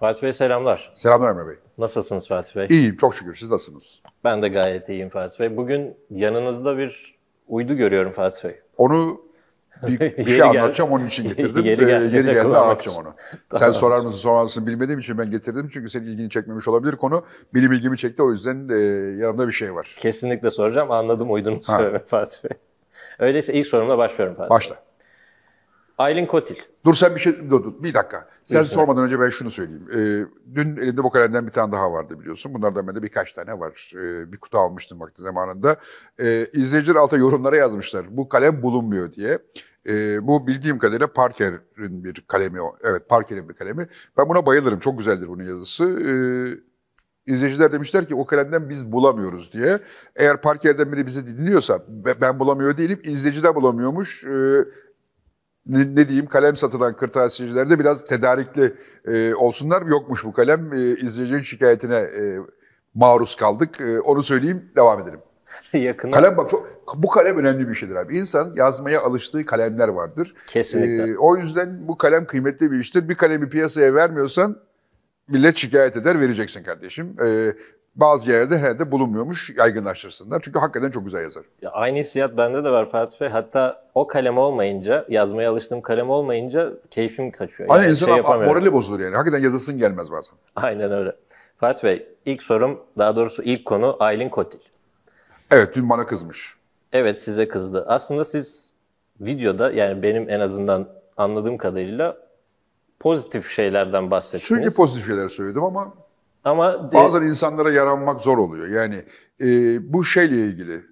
Fatih Bey selamlar. Selamlar Emre Bey. Nasılsınız Fatih Bey? İyiyim çok şükür. Siz nasılsınız? Ben de gayet iyiyim Fatih Bey. Bugün yanınızda bir uydu görüyorum Fatih Bey. Onu bir, bir şey anlatacağım onun için getirdim. yeri ee, geldi, yeri geldi anlatacağım onu. tamam. Sen sorar mısın sormazsın bilmediğim için ben getirdim. Çünkü senin ilgini çekmemiş olabilir konu. Benim ilgimi çekti o yüzden e, yanımda bir şey var. Kesinlikle soracağım. Anladım uydunuz Fatih Bey. Öyleyse ilk sorumla başlıyorum Fatih Başla. Bey. Aylin Kotil. Dur sen bir şey dur, dur bir dakika. Sen Lütfen. sormadan önce ben şunu söyleyeyim. Ee, dün elimde bu kalemden bir tane daha vardı biliyorsun. Bunlardan bende birkaç tane var. Ee, bir kutu almıştım vakti zamanında. Ee, izleyiciler alta yorumlara yazmışlar. Bu kalem bulunmuyor diye. Ee, bu bildiğim kadarıyla Parker'in bir kalemi. Evet Parker'in bir kalemi. Ben buna bayılırım. Çok güzeldir bunun yazısı. Ee, İzleyiciler demişler ki o kalemden biz bulamıyoruz diye. Eğer Parker'den biri bizi dinliyorsa ben bulamıyor değilim, izleyiciler bulamıyormuş. Ee, ne diyeyim kalem satılan kırtasiyeciler de biraz tedarikli e, olsunlar. Yokmuş bu kalem. E, izleyicinin şikayetine e, maruz kaldık. E, onu söyleyeyim devam edelim. Yakın. Kalem bak çok, bu kalem önemli bir şeydir abi. İnsan yazmaya alıştığı kalemler vardır. Kesinlikle. Ee, o yüzden bu kalem kıymetli bir iştir. Bir kalemi piyasaya vermiyorsan millet şikayet eder vereceksin kardeşim. Ee, bazı yerlerde herhalde bulunmuyormuş yaygınlaştırsınlar. Çünkü hakikaten çok güzel yazar. Ya aynı hissiyat bende de var Fatih Bey. Hatta o kalem olmayınca, yazmaya alıştığım kalem olmayınca keyfim kaçıyor. Aynen yani insan şey morali bozulur yani. Hakikaten yazasın gelmez bazen. Aynen öyle. Fatih Bey ilk sorum, daha doğrusu ilk konu Aylin Kotil. Evet dün bana kızmış. Evet size kızdı. Aslında siz videoda yani benim en azından anladığım kadarıyla pozitif şeylerden bahsettiniz. Sürekli pozitif şeyler söyledim ama ama bazen e, insanlara yaranmak zor oluyor. Yani e, bu şeyle ilgili.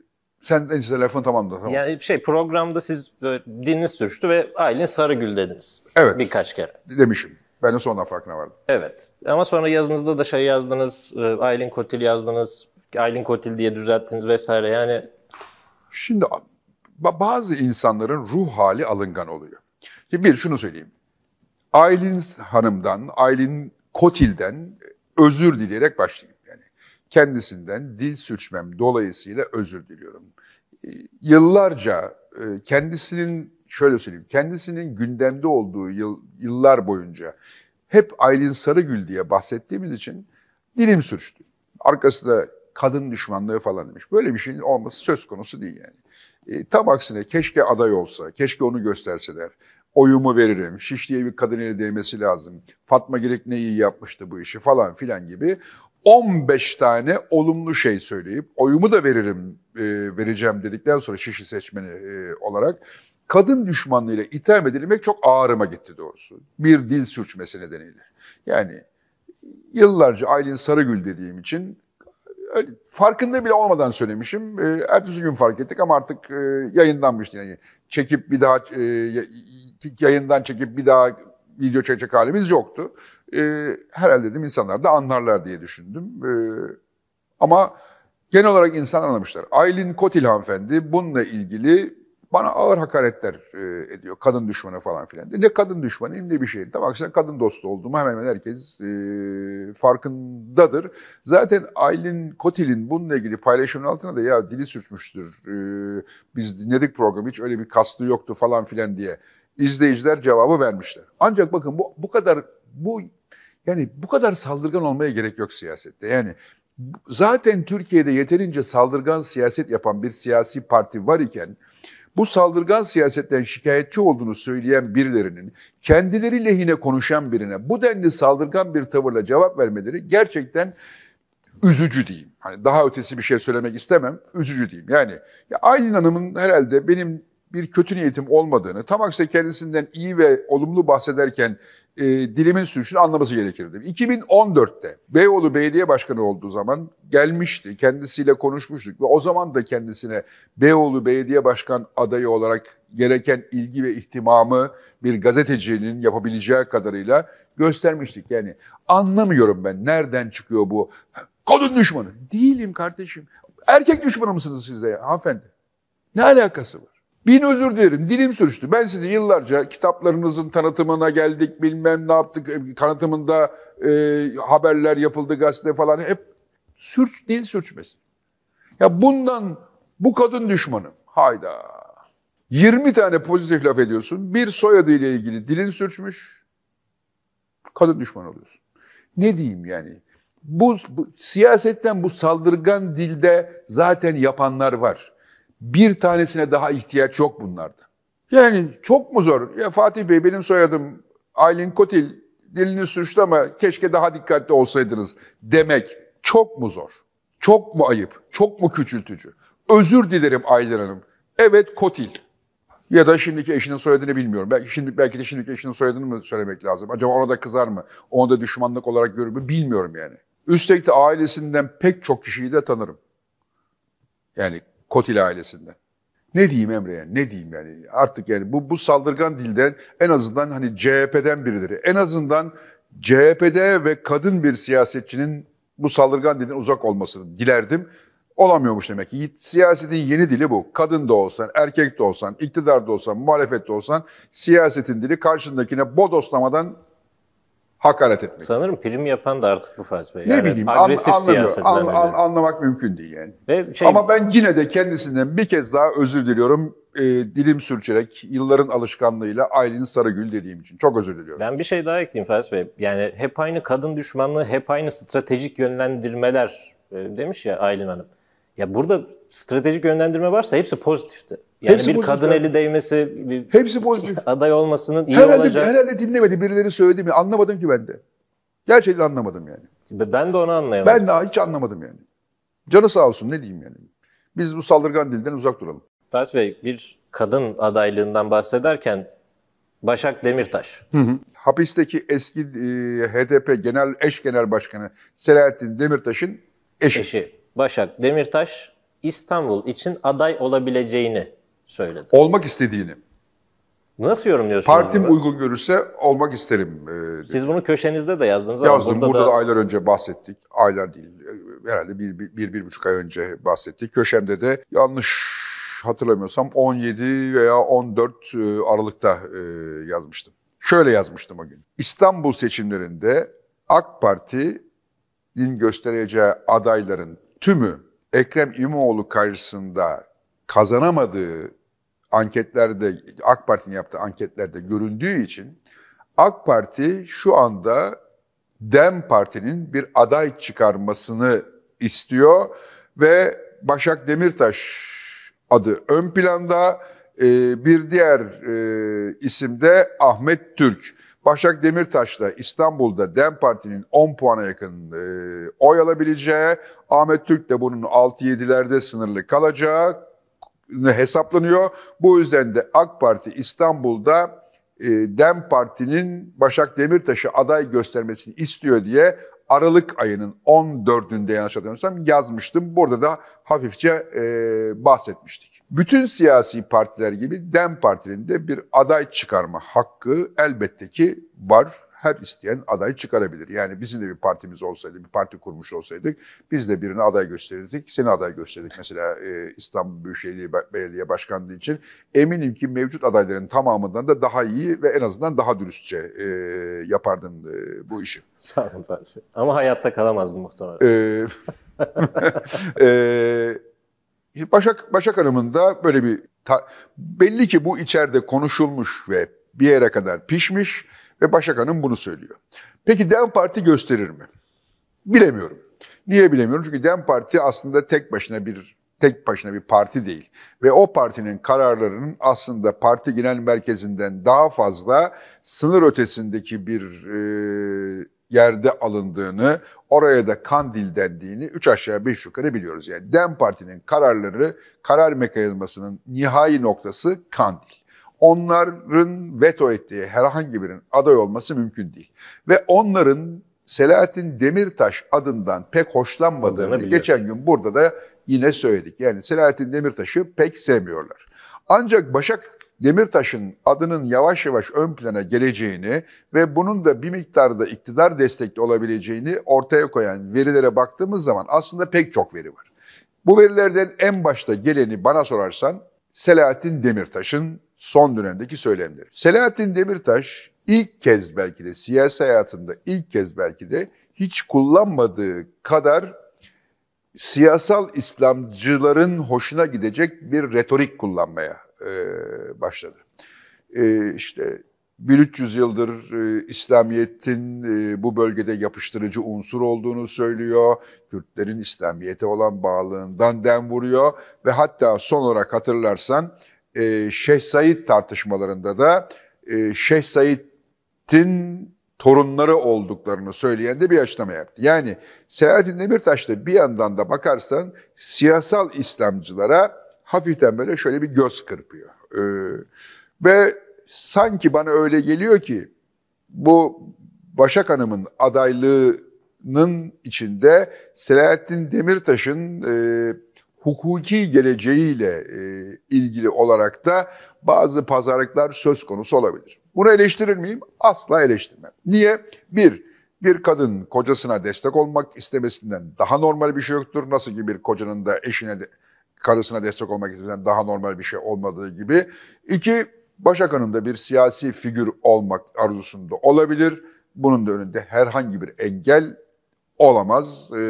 Sen en size lafın tamam da tamam. Yani şey programda siz dininiz sürçtü ve Aylin Sarıgül dediniz. Evet. Birkaç kere. Demişim. Ben de sonra farkına vardım. Evet. Ama sonra yazınızda da şey yazdınız. E, Aylin Kotil yazdınız. Aylin Kotil diye düzelttiniz vesaire. Yani Şimdi bazı insanların ruh hali alıngan oluyor. Şimdi bir şunu söyleyeyim. Aylin Hanım'dan, Aylin Kotil'den özür dileyerek başlayayım yani. Kendisinden dil sürçmem dolayısıyla özür diliyorum. Ee, yıllarca e, kendisinin şöyle söyleyeyim, kendisinin gündemde olduğu yıl, yıllar boyunca hep Aylin Sarıgül diye bahsettiğimiz için dilim sürçtü. Arkasında kadın düşmanlığı falan demiş. Böyle bir şeyin olması söz konusu değil yani. E, tam aksine keşke aday olsa, keşke onu gösterseler oyumu veririm. Şişli'ye bir kadın eli değmesi lazım. Fatma Girik ne iyi yapmıştı bu işi falan filan gibi. 15 tane olumlu şey söyleyip oyumu da veririm, e, vereceğim dedikten sonra Şişli seçmeni e, olarak kadın düşmanlığıyla itham edilmek çok ağrıma gitti doğrusu. Bir dil sürçmesi nedeniyle. Yani yıllarca Aylin Sarıgül dediğim için e, farkında bile olmadan söylemişim. E, ertesi gün fark ettik ama artık e, yayınlanmıştı. Yani çekip bir daha e, yayından çekip bir daha video çekecek halimiz yoktu. E, herhalde dedim insanlar da anlarlar diye düşündüm. E, ama genel olarak insan anlamışlar. Aylin Kotil hanımefendi bununla ilgili bana ağır hakaretler e, ediyor. Kadın düşmanı falan filan. Ne kadın düşmanıyım ne bir şey. Tam aksine kadın dostu olduğumu hemen hemen herkes e, farkındadır. Zaten Aylin Kotil'in bununla ilgili paylaşımın altına da ya dili sürçmüştür. E, biz dinledik programı hiç öyle bir kastı yoktu falan filan diye izleyiciler cevabı vermişler. Ancak bakın bu, bu kadar bu yani bu kadar saldırgan olmaya gerek yok siyasette. Yani zaten Türkiye'de yeterince saldırgan siyaset yapan bir siyasi parti var iken bu saldırgan siyasetten şikayetçi olduğunu söyleyen birilerinin kendileri lehine konuşan birine bu denli saldırgan bir tavırla cevap vermeleri gerçekten üzücü diyeyim. Hani daha ötesi bir şey söylemek istemem, üzücü diyeyim. Yani ya Aylin Hanım'ın herhalde benim bir kötü niyetim olmadığını, tam aksine kendisinden iyi ve olumlu bahsederken e, dilimin sürüşünü anlaması gerekirdi. 2014'te Beyoğlu Belediye Başkanı olduğu zaman gelmişti, kendisiyle konuşmuştuk ve o zaman da kendisine Beyoğlu Belediye Başkan adayı olarak gereken ilgi ve ihtimamı bir gazetecinin yapabileceği kadarıyla göstermiştik. Yani anlamıyorum ben nereden çıkıyor bu kadın düşmanı. Değilim kardeşim. Erkek düşmanı mısınız siz de ya, hanımefendi? Ne alakası var? Bin özür dilerim. Dilim sürçtü. Ben sizi yıllarca kitaplarınızın tanıtımına geldik, bilmem ne yaptık, e, tanıtımında e, haberler yapıldı gazete falan. Hep sürç, dil sürçmesin. Ya bundan bu kadın düşmanım Hayda. 20 tane pozitif laf ediyorsun. Bir soyadıyla ilgili dilin sürçmüş. Kadın düşman oluyorsun. Ne diyeyim yani? Bu, bu siyasetten bu saldırgan dilde zaten yapanlar var. Bir tanesine daha ihtiyaç yok bunlarda. Yani çok mu zor? Ya Fatih Bey benim soyadım Aylin Kotil dilini suçlama keşke daha dikkatli olsaydınız demek çok mu zor? Çok mu ayıp? Çok mu küçültücü? Özür dilerim Aylin Hanım. Evet Kotil. Ya da şimdiki eşinin soyadını bilmiyorum. Belki şimdi belki de şimdiki eşinin soyadını mı söylemek lazım? Acaba ona da kızar mı? Onu da düşmanlık olarak görür mü? Bilmiyorum yani. Üstelik de ailesinden pek çok kişiyi de tanırım. Yani Kotil ailesinden. Ne diyeyim Emre'ye? Ne diyeyim yani? Artık yani bu, bu saldırgan dilden en azından hani CHP'den birileri. En azından CHP'de ve kadın bir siyasetçinin bu saldırgan dilden uzak olmasını dilerdim. Olamıyormuş demek ki. Siyasetin yeni dili bu. Kadın da olsan, erkek de olsan, iktidar da olsan, de olsan siyasetin dili karşındakine bodoslamadan hakaret etmek. Sanırım prim yapan da artık bu felsefe. Yani ne bileyim agresif an, siyaset an, an, anlamak mümkün değil yani. Ve şey, Ama ben yine de kendisinden bir kez daha özür diliyorum. E, dilim sürçerek yılların alışkanlığıyla Aylin Sarıgül dediğim için. Çok özür diliyorum. Ben bir şey daha ekleyeyim Fels Bey. Yani hep aynı kadın düşmanlığı, hep aynı stratejik yönlendirmeler e, demiş ya Aylin Hanım. Ya burada stratejik yönlendirme varsa hepsi pozitifti. Yani hepsi bir pozitif kadın yani. eli değmesi, bir hepsi pozitif. aday olmasının iyi herhalde, olacak. Herhalde dinlemedi birileri söyledi mi? Anlamadım ki ben de. Gerçekten anlamadım yani. Ben de onu anlayamadım. Ben daha hiç anlamadım yani. Canı sağ olsun ne diyeyim yani. Biz bu saldırgan dilden uzak duralım. Fers Bey bir kadın adaylığından bahsederken Başak Demirtaş. Hı hı. Hapisteki eski e, HDP genel eş genel başkanı Selahattin Demirtaş'ın eşi. eşi. Başak Demirtaş İstanbul için aday olabileceğini söyledi. Olmak istediğini. Nasıl yorumluyorsunuz? Partim bunu? uygun görürse olmak isterim. Ee, Siz bunu köşenizde de yazdınız yazdım. burada, burada da... da aylar önce bahsettik. Aylar değil, e, herhalde bir, bir, bir, bir buçuk ay önce bahsettik. Köşemde de yanlış hatırlamıyorsam 17 veya 14 e, Aralık'ta e, yazmıştım. Şöyle yazmıştım o gün. İstanbul seçimlerinde AK Parti'nin göstereceği adayların tümü Ekrem İmamoğlu karşısında kazanamadığı anketlerde, AK Parti'nin yaptığı anketlerde göründüğü için AK Parti şu anda DEM Parti'nin bir aday çıkarmasını istiyor ve Başak Demirtaş adı ön planda. Ee, bir diğer e, isim de Ahmet Türk. Başak Demirtaş da İstanbul'da DEM Parti'nin 10 puana yakın e, oy alabileceği, Ahmet Türk de bunun 6-7'lerde sınırlı kalacağı hesaplanıyor. Bu yüzden de AK Parti İstanbul'da e, Dem Parti'nin Başak Demirtaş'ı aday göstermesini istiyor diye Aralık ayının 14'ünde yanlış hatırlamıyorsam yazmıştım. Burada da hafifçe e, bahsetmiştik. Bütün siyasi partiler gibi DEM Parti'nin de bir aday çıkarma hakkı elbette ki var her isteyen adayı çıkarabilir. Yani bizim de bir partimiz olsaydı, bir parti kurmuş olsaydık biz de birini aday gösterirdik. Seni aday gösterdik mesela e, İstanbul Büyükşehir Belediye Başkanlığı için. Eminim ki mevcut adayların tamamından da daha iyi ve en azından daha dürüstçe e, yapardın e, bu işi. Sağ olun Fatih. Ama hayatta kalamazdım muhtemelen. E, e, Başak, Başak Hanım'ın da böyle bir... Ta, belli ki bu içeride konuşulmuş ve bir yere kadar pişmiş ve Başak Hanım bunu söylüyor. Peki Dem Parti gösterir mi? Bilemiyorum. Niye bilemiyorum? Çünkü Dem Parti aslında tek başına bir tek başına bir parti değil. Ve o partinin kararlarının aslında parti genel merkezinden daha fazla sınır ötesindeki bir e, yerde alındığını, oraya da kandil dendiğini üç aşağı beş yukarı biliyoruz. Yani DEM Parti'nin kararları, karar mekanizmasının nihai noktası kandil onların veto ettiği herhangi birinin aday olması mümkün değil. Ve onların Selahattin Demirtaş adından pek hoşlanmadığını geçen gün burada da yine söyledik. Yani Selahattin Demirtaş'ı pek sevmiyorlar. Ancak Başak Demirtaş'ın adının yavaş yavaş ön plana geleceğini ve bunun da bir miktarda iktidar destekli olabileceğini ortaya koyan verilere baktığımız zaman aslında pek çok veri var. Bu verilerden en başta geleni bana sorarsan Selahattin Demirtaş'ın son dönemdeki söylemleri. Selahattin Demirtaş ilk kez belki de siyasi hayatında ilk kez belki de hiç kullanmadığı kadar siyasal İslamcıların hoşuna gidecek bir retorik kullanmaya e, başladı. E, işte 1300 yıldır e, İslamiyet'in e, bu bölgede yapıştırıcı unsur olduğunu söylüyor. Kürtlerin İslamiyet'e olan bağlılığından dem vuruyor ve hatta son olarak hatırlarsan e, Şeyh Said tartışmalarında da e, Şeyh Said'in torunları olduklarını söyleyen de bir açıklama yaptı. Yani Selahattin Demirtaş'ta bir yandan da bakarsan siyasal İslamcılara hafiften böyle şöyle bir göz kırpıyor. E, ve sanki bana öyle geliyor ki bu Başak Hanım'ın adaylığının içinde Selahattin Demirtaş'ın e, hukuki geleceğiyle e, ilgili olarak da bazı pazarlıklar söz konusu olabilir. Bunu eleştirir miyim? Asla eleştirmem. Niye? Bir, bir kadın kocasına destek olmak istemesinden daha normal bir şey yoktur. Nasıl ki bir kocanın da eşine, de, karısına destek olmak istemesinden daha normal bir şey olmadığı gibi. İki, Başak Hanım da bir siyasi figür olmak arzusunda olabilir. Bunun da önünde herhangi bir engel olamaz. E,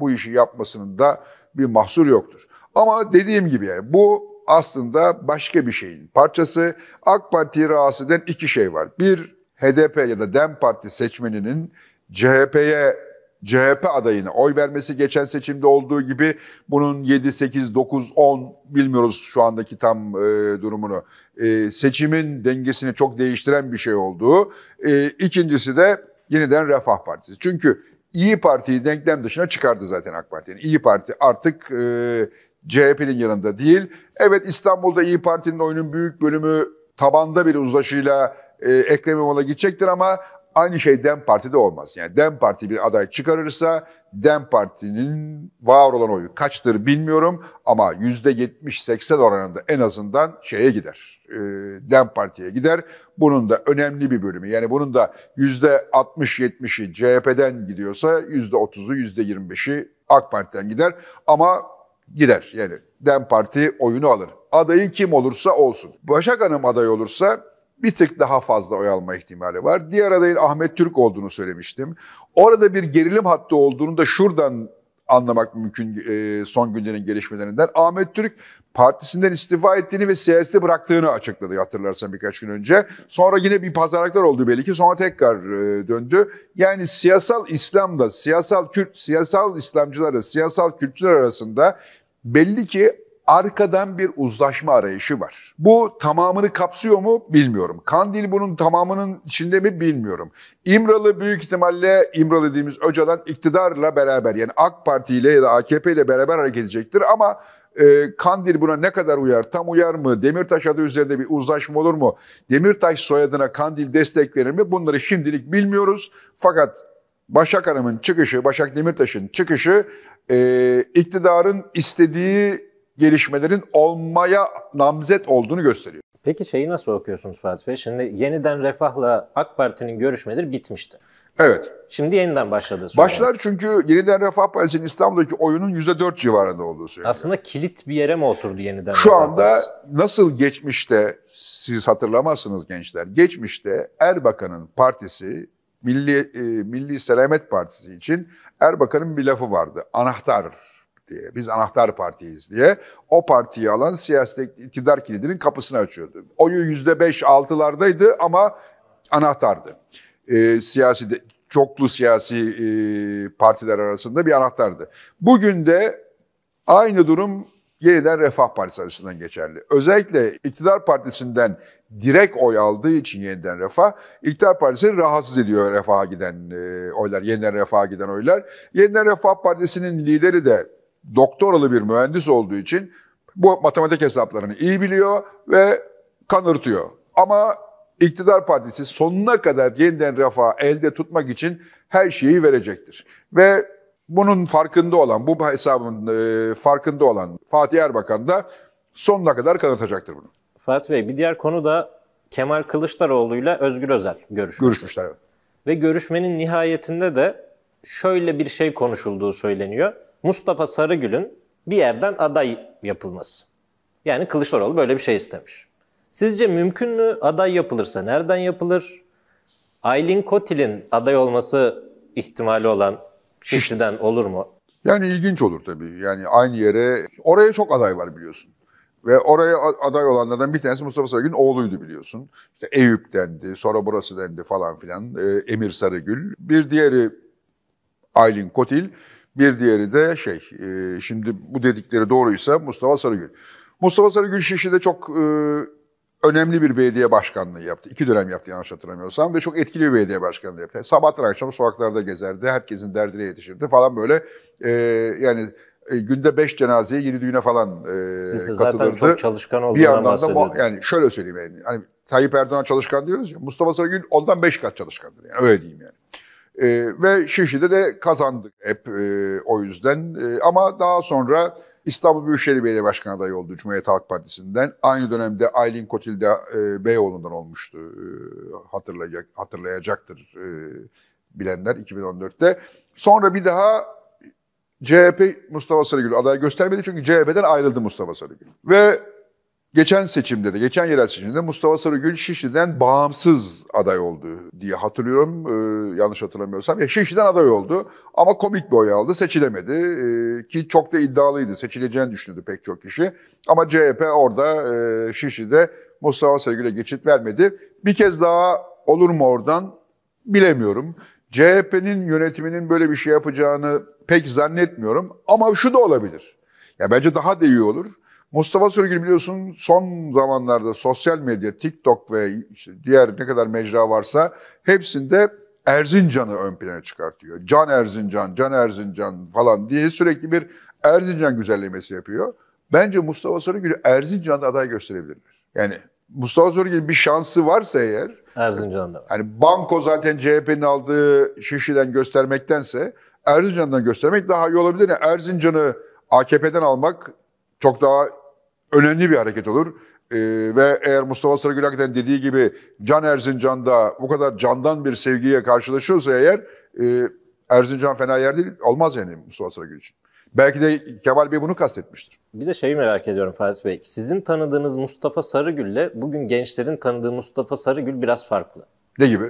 bu işi yapmasının da bir mahsur yoktur. Ama dediğim gibi yani bu aslında başka bir şeyin parçası. AK Parti rahatsız eden iki şey var. Bir, HDP ya da DEM Parti seçmeninin CHP'ye CHP adayına oy vermesi geçen seçimde olduğu gibi bunun 7, 8, 9, 10 bilmiyoruz şu andaki tam e, durumunu. E, seçimin dengesini çok değiştiren bir şey olduğu. E, ikincisi de yeniden Refah Partisi. Çünkü İyi Parti'yi denklem dışına çıkardı zaten AK Parti'nin. İyi Parti artık e, CHP'nin yanında değil. Evet İstanbul'da İyi Parti'nin oyunun büyük bölümü tabanda bir uzlaşıyla e, Ekrem İmamoğlu'na gidecektir ama Aynı şey Dem Parti'de olmaz. Yani Dem Parti bir aday çıkarırsa Dem Parti'nin var olan oyu kaçtır bilmiyorum ama %70-80 oranında en azından şeye gider. E, Dem Parti'ye gider. Bunun da önemli bir bölümü. Yani bunun da %60-70'i CHP'den gidiyorsa %30'u %25'i AK Parti'den gider ama gider. Yani Dem Parti oyunu alır. Adayı kim olursa olsun. Başak Hanım aday olursa bir tık daha fazla oy alma ihtimali var. Diğer adayın Ahmet Türk olduğunu söylemiştim. Orada bir gerilim hattı olduğunu da şuradan anlamak mümkün e, son günlerin gelişmelerinden. Ahmet Türk partisinden istifa ettiğini ve siyaseti bıraktığını açıkladı hatırlarsan birkaç gün önce. Sonra yine bir pazarlıklar oldu belli ki sonra tekrar e, döndü. Yani siyasal İslam'da, siyasal Kürt, siyasal İslamcılar da, siyasal Kürtçüler arasında belli ki arkadan bir uzlaşma arayışı var. Bu tamamını kapsıyor mu bilmiyorum. Kandil bunun tamamının içinde mi bilmiyorum. İmralı büyük ihtimalle İmralı dediğimiz Öcalan iktidarla beraber yani AK Parti ile ya da AKP ile beraber hareket edecektir ama e, Kandil buna ne kadar uyar, tam uyar mı? Demirtaş adı üzerinde bir uzlaşma olur mu? Demirtaş soyadına Kandil destek verir mi? Bunları şimdilik bilmiyoruz. Fakat Başak Hanım'ın çıkışı, Başak Demirtaş'ın çıkışı e, iktidarın istediği gelişmelerin olmaya namzet olduğunu gösteriyor. Peki şeyi nasıl okuyorsunuz Fatih Bey? Şimdi yeniden Refah'la AK Parti'nin görüşmeleri bitmişti. Evet. Şimdi yeniden başladı. Sonra. Başlar çünkü yeniden Refah Partisi'nin İstanbul'daki oyunun %4 civarında olduğu söyleniyor. Aslında kilit bir yere mi oturdu yeniden Şu Refah anda Partisi? nasıl geçmişte, siz hatırlamazsınız gençler, geçmişte Erbakan'ın partisi, Milli, e, Milli Selamet Partisi için Erbakan'ın bir lafı vardı. Anahtar diye, biz anahtar partiyiz diye o partiyi alan siyaset iktidar kilidinin kapısını açıyordu. Oyu yüzde beş altılardaydı ama anahtardı. E, siyasi de, çoklu siyasi e, partiler arasında bir anahtardı. Bugün de aynı durum yeniden Refah Partisi açısından geçerli. Özellikle iktidar partisinden direkt oy aldığı için yeniden refah. İktidar Partisi rahatsız ediyor refaha giden e, oylar, yeniden refaha giden oylar. Yeniden Refah Partisi'nin lideri de doktoralı bir mühendis olduğu için bu matematik hesaplarını iyi biliyor ve kanırtıyor. Ama iktidar partisi sonuna kadar yeniden refah elde tutmak için her şeyi verecektir. Ve bunun farkında olan, bu hesabın e, farkında olan Fatih Erbakan da sonuna kadar kanıtacaktır bunu. Fatih Bey bir diğer konu da Kemal Kılıçdaroğlu ile Özgür Özel görüşmesi. Görüşmüşler evet. Ve görüşmenin nihayetinde de şöyle bir şey konuşulduğu söyleniyor. Mustafa Sarıgül'ün bir yerden aday yapılması. Yani Kılıçdaroğlu böyle bir şey istemiş. Sizce mümkün mü? Aday yapılırsa nereden yapılır? Aylin Kotil'in aday olması ihtimali olan Şişli'den olur mu? Yani ilginç olur tabii. Yani aynı yere, oraya çok aday var biliyorsun. Ve oraya aday olanlardan bir tanesi Mustafa Sarıgül'ün oğluydu biliyorsun. İşte Eyüp dendi, sonra burası dendi falan filan. E, Emir Sarıgül. Bir diğeri Aylin Kotil. Bir diğeri de şey, e, şimdi bu dedikleri doğruysa Mustafa Sarıgül. Mustafa Sarıgül Şişli'de çok e, önemli bir belediye başkanlığı yaptı. İki dönem yaptı yanlış hatırlamıyorsam ve çok etkili bir belediye başkanlığı yaptı. Sabahtan akşam sokaklarda gezerdi, herkesin derdine yetişirdi falan böyle. E, yani e, günde beş cenazeye, yedi düğüne falan e, Siz katılırdı. zaten çok çalışkan olduğuna bir yandan da yani şöyle söyleyeyim yani, hani Tayyip Erdoğan çalışkan diyoruz ya Mustafa Sarıgül ondan beş kat çalışkandır yani öyle diyeyim yani. E, ve Şişli'de de kazandık hep e, o yüzden. E, ama daha sonra İstanbul Büyükşehir Belediye Başkanı adayı oldu Cumhuriyet Halk Partisi'nden. Aynı dönemde Aylin Kotil de e, Beyoğlu'ndan olmuştu. E, hatırlayacak hatırlayacaktır e, bilenler 2014'te. Sonra bir daha CHP Mustafa Sarıgül aday göstermedi çünkü CHP'den ayrıldı Mustafa Sarıgül. Ve geçen seçimde de, geçen yerel seçimde Mustafa Sarıgül Şişli'den bağımsız aday oldu diye hatırlıyorum. Ee, yanlış hatırlamıyorsam. Ya Şişli'den aday oldu ama komik bir oy aldı. Seçilemedi. Ee, ki çok da iddialıydı. Seçileceğini düşünüyordu pek çok kişi. Ama CHP orada e, Şişli'de Mustafa Sarıgül'e geçit vermedi. Bir kez daha olur mu oradan bilemiyorum. CHP'nin yönetiminin böyle bir şey yapacağını pek zannetmiyorum ama şu da olabilir. Ya bence daha da iyi olur. Mustafa Sürgül biliyorsun son zamanlarda sosyal medya, TikTok ve işte diğer ne kadar mecra varsa hepsinde Erzincan'ı ön plana çıkartıyor. Can Erzincan, Can Erzincan falan diye sürekli bir Erzincan güzellemesi yapıyor. Bence Mustafa Sarıgül'ü Erzincan'da aday gösterebilirler. Yani Mustafa Sarıgül bir şansı varsa eğer... Erzincan'da var. Hani banko zaten CHP'nin aldığı Şişli'den göstermektense Erzincan'dan göstermek daha iyi olabilir. Yani Erzincan'ı AKP'den almak çok daha önemli bir hareket olur. Ee, ve eğer Mustafa Sarıgül akden dediği gibi Can Erzincan'da bu kadar candan bir sevgiye karşılaşıyorsa eğer e, Erzincan fena yer değil olmaz yani Mustafa Sarıgül için. Belki de Kemal Bey bunu kastetmiştir. Bir de şeyi merak ediyorum Fatih Bey. Sizin tanıdığınız Mustafa Sarıgül'le bugün gençlerin tanıdığı Mustafa Sarıgül biraz farklı. Ne gibi?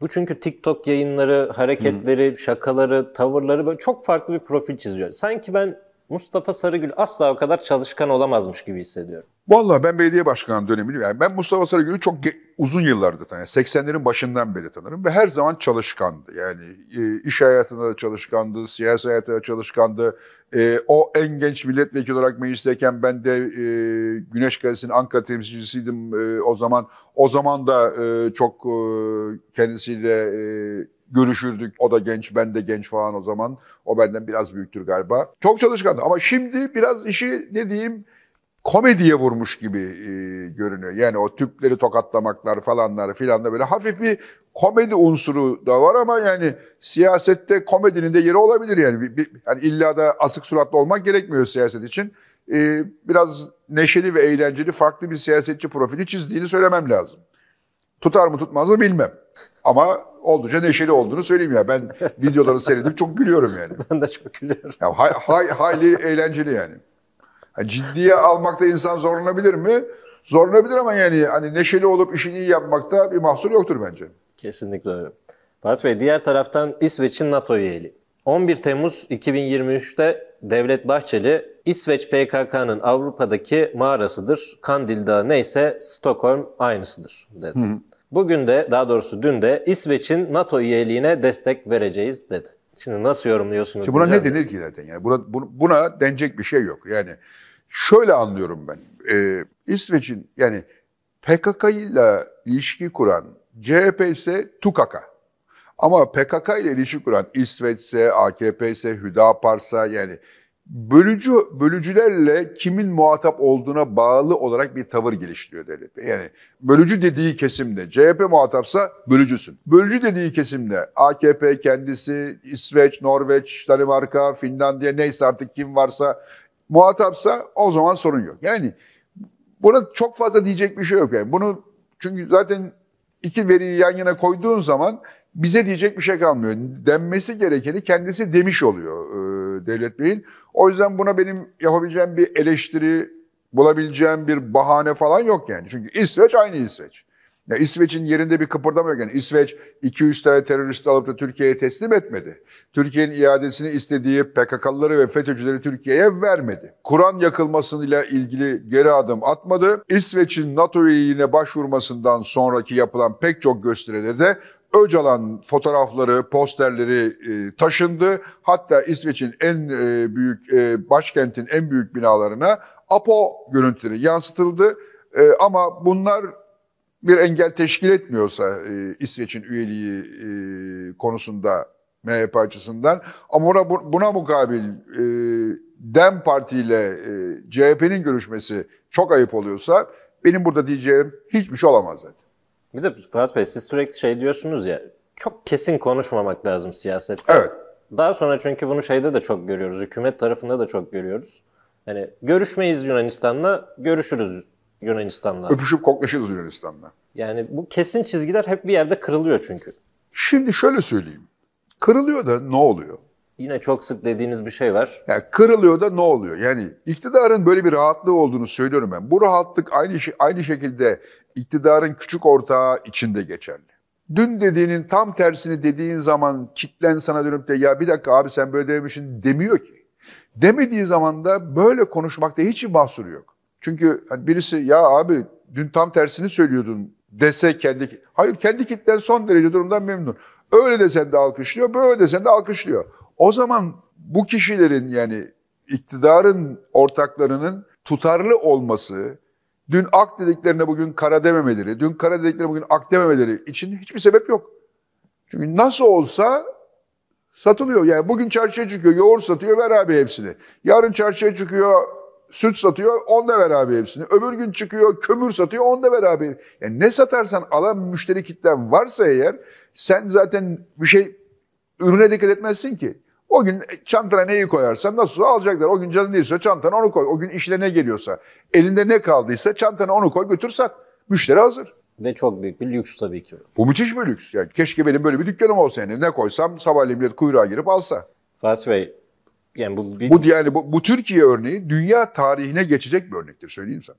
Bu çünkü TikTok yayınları, hareketleri, hmm. şakaları, tavırları böyle çok farklı bir profil çiziyor. Sanki ben Mustafa Sarıgül asla o kadar çalışkan olamazmış gibi hissediyorum. Vallahi ben belediye başkanı dönemini yani ben Mustafa Sarıgül'ü çok uzun yıllardır tanıyorum. Yani 80'lerin başından beri tanırım ve her zaman çalışkandı. Yani e, iş hayatında da çalışkandı, siyasi hayatında da çalışkandı. E, o en genç milletvekili olarak meclisteyken ben de e, Güneş Gazetesi'nin Ankara temsilcisiydim e, o zaman. O zaman da e, çok e, kendisiyle e, görüşürdük. O da genç, ben de genç falan o zaman. O benden biraz büyüktür galiba. Çok çalışkandı ama şimdi biraz işi ne diyeyim komediye vurmuş gibi e, görünüyor. Yani o tüpleri tokatlamaklar falanlar filan da böyle hafif bir komedi unsuru da var ama yani siyasette komedinin de yeri olabilir yani. Bir, bir, yani illa da asık suratlı olmak gerekmiyor siyaset için. E, biraz neşeli ve eğlenceli farklı bir siyasetçi profili çizdiğini söylemem lazım. Tutar mı tutmaz mı bilmem. Ama oldukça neşeli olduğunu söyleyeyim ya. Ben videoları seyredip çok gülüyorum yani. Ben de çok gülüyorum. Ya, hay, hay, hayli eğlenceli yani. yani. Ciddiye almakta insan zorlanabilir mi? Zorlanabilir ama yani hani neşeli olup işini iyi yapmakta bir mahsur yoktur bence. Kesinlikle öyle. Fatih Bey diğer taraftan İsveç'in NATO üyeli. 11 Temmuz 2023'te Devlet Bahçeli, İsveç PKK'nın Avrupa'daki mağarasıdır, Kandil Dağı neyse Stockholm aynısıdır dedi. Hı. Bugün de daha doğrusu dün de İsveç'in NATO üyeliğine destek vereceğiz dedi. Şimdi nasıl yorumluyorsunuz? Şimdi buna ne denir ki zaten? Yani buna, buna, denecek bir şey yok. Yani şöyle anlıyorum ben. Ee, İsveç'in yani PKK ile ilişki kuran CHP ise TUKAK'a. Ama PKK ile ilişki kuran İsveç ise, AKP ise, Hüdapar'sa yani bölücü bölücülerle kimin muhatap olduğuna bağlı olarak bir tavır geliştiriyor devlet. Yani bölücü dediği kesimde CHP muhatapsa bölücüsün. Bölücü dediği kesimde AKP kendisi, İsveç, Norveç, Danimarka, Finlandiya neyse artık kim varsa muhatapsa o zaman sorun yok. Yani buna çok fazla diyecek bir şey yok. Yani bunu çünkü zaten iki veriyi yan yana koyduğun zaman bize diyecek bir şey kalmıyor. Denmesi gerekeni kendisi demiş oluyor e, Devlet Bey'in. O yüzden buna benim yapabileceğim bir eleştiri, bulabileceğim bir bahane falan yok yani. Çünkü İsveç aynı İsveç. Ya İsveç'in yerinde bir kıpırdama yok. Yani İsveç 200 tane teröristi alıp da Türkiye'ye teslim etmedi. Türkiye'nin iadesini istediği PKK'lıları ve FETÖ'cüleri Türkiye'ye vermedi. Kur'an yakılmasıyla ilgili geri adım atmadı. İsveç'in NATO üyeliğine başvurmasından sonraki yapılan pek çok gösteride de Öcalan fotoğrafları, posterleri e, taşındı. Hatta İsveç'in en e, büyük, e, başkentin en büyük binalarına APO görüntüleri yansıtıldı. E, ama bunlar bir engel teşkil etmiyorsa e, İsveç'in üyeliği e, konusunda MHP açısından. Ama buna, buna mukabil e, DEM Parti ile e, CHP'nin görüşmesi çok ayıp oluyorsa benim burada diyeceğim hiçbir şey olamaz zaten. Bir de Fırat Bey siz sürekli şey diyorsunuz ya çok kesin konuşmamak lazım siyasette. Evet. Daha sonra çünkü bunu şeyde de çok görüyoruz. Hükümet tarafında da çok görüyoruz. Hani görüşmeyiz Yunanistan'la, görüşürüz Yunanistan'la. Öpüşüp koklaşırız Yunanistan'la. Yani bu kesin çizgiler hep bir yerde kırılıyor çünkü. Şimdi şöyle söyleyeyim. Kırılıyor da ne oluyor? Yine çok sık dediğiniz bir şey var. Yani kırılıyor da ne oluyor? Yani iktidarın böyle bir rahatlığı olduğunu söylüyorum ben. Bu rahatlık aynı şey, aynı şekilde iktidarın küçük ortağı içinde geçerli. Dün dediğinin tam tersini dediğin zaman kitlen sana dönüp de ya bir dakika abi sen böyle demişsin demiyor ki. Demediği zaman da böyle konuşmakta hiç mahsuru yok. Çünkü hani birisi ya abi dün tam tersini söylüyordun dese kendi... Hayır kendi kitlen son derece durumdan memnun. Öyle desen de alkışlıyor, böyle desen de alkışlıyor. O zaman bu kişilerin yani iktidarın ortaklarının tutarlı olması, Dün ak dediklerine bugün kara dememeleri, dün kara dediklerine bugün ak dememeleri için hiçbir sebep yok. Çünkü nasıl olsa satılıyor. Yani bugün çarşıya çıkıyor, yoğur satıyor, ver abi hepsini. Yarın çarşıya çıkıyor, süt satıyor, on da ver abi hepsini. Öbür gün çıkıyor, kömür satıyor, on da ver abi. Yani ne satarsan alan müşteri kitlen varsa eğer, sen zaten bir şey, ürüne dikkat etmezsin ki. O gün çantana neyi koyarsan nasıl alacaklar. O gün canın değilse çantana onu koy. O gün işine ne geliyorsa, elinde ne kaldıysa çantana onu koy götür sat. Müşteri hazır. Ve çok büyük bir lüks tabii ki. Bu müthiş bir lüks. Yani keşke benim böyle bir dükkanım olsa. Yani ne koysam sabahleyin millet kuyruğa girip alsa. Fatih Bey, yani bu... Bir... Bu, yani bu, bu Türkiye örneği dünya tarihine geçecek bir örnektir söyleyeyim sana.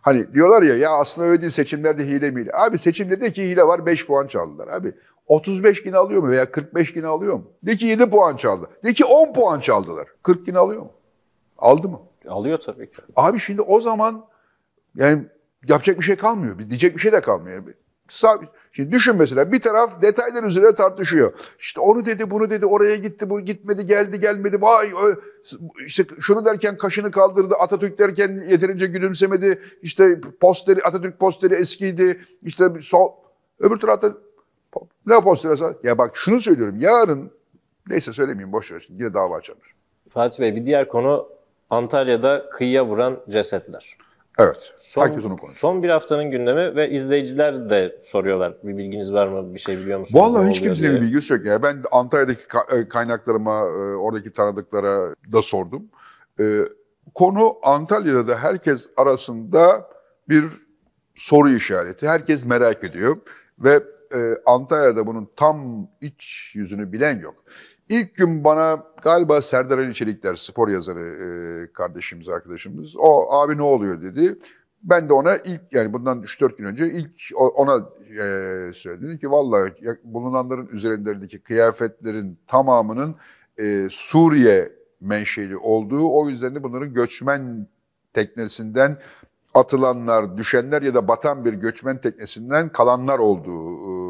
Hani diyorlar ya ya aslında öyle değil seçimlerde hile mi Abi seçimde de ki hile var 5 puan çaldılar abi. 35 gün alıyor mu veya 45 gün alıyor mu? De ki 7 puan çaldı. De ki 10 puan çaldılar. 40 gün alıyor mu? Aldı mı? Alıyor tabii ki. Abi şimdi o zaman yani yapacak bir şey kalmıyor. Diyecek bir şey de kalmıyor. Şimdi düşün mesela bir taraf detaylar üzerine tartışıyor. İşte onu dedi, bunu dedi, oraya gitti, bu gitmedi, geldi, gelmedi. Vay işte şunu derken kaşını kaldırdı, Atatürk derken yeterince gülümsemedi. İşte posteri, Atatürk posteri eskiydi. İşte sol. Öbür tarafta Leopold Lasa, ya bak şunu söylüyorum yarın neyse söylemeyeyim boş ver yine dava açılır. Fatih Bey bir diğer konu Antalya'da kıyıya vuran cesetler. Evet. Son, herkes onu konuşuyor. Son bir haftanın gündemi ve izleyiciler de soruyorlar. Bir bilginiz var mı? Bir şey biliyor musunuz? Vallahi hiç kimse bir bilgisi yok. Yani ben Antalya'daki e, kaynaklarıma, e, oradaki tanıdıklara da sordum. E, konu Antalya'da da herkes arasında bir soru işareti. Herkes merak ediyor. Ve e, Antalya'da bunun tam iç yüzünü bilen yok. İlk gün bana galiba Serdar Ali Çelikler, spor yazarı e, kardeşimiz, arkadaşımız. O abi ne oluyor dedi. Ben de ona ilk yani bundan 3-4 gün önce ilk ona e, söyledim ki vallahi bulunanların üzerindeki kıyafetlerin tamamının e, Suriye menşeli olduğu o yüzden de bunların göçmen teknesinden atılanlar, düşenler ya da batan bir göçmen teknesinden kalanlar olduğu e,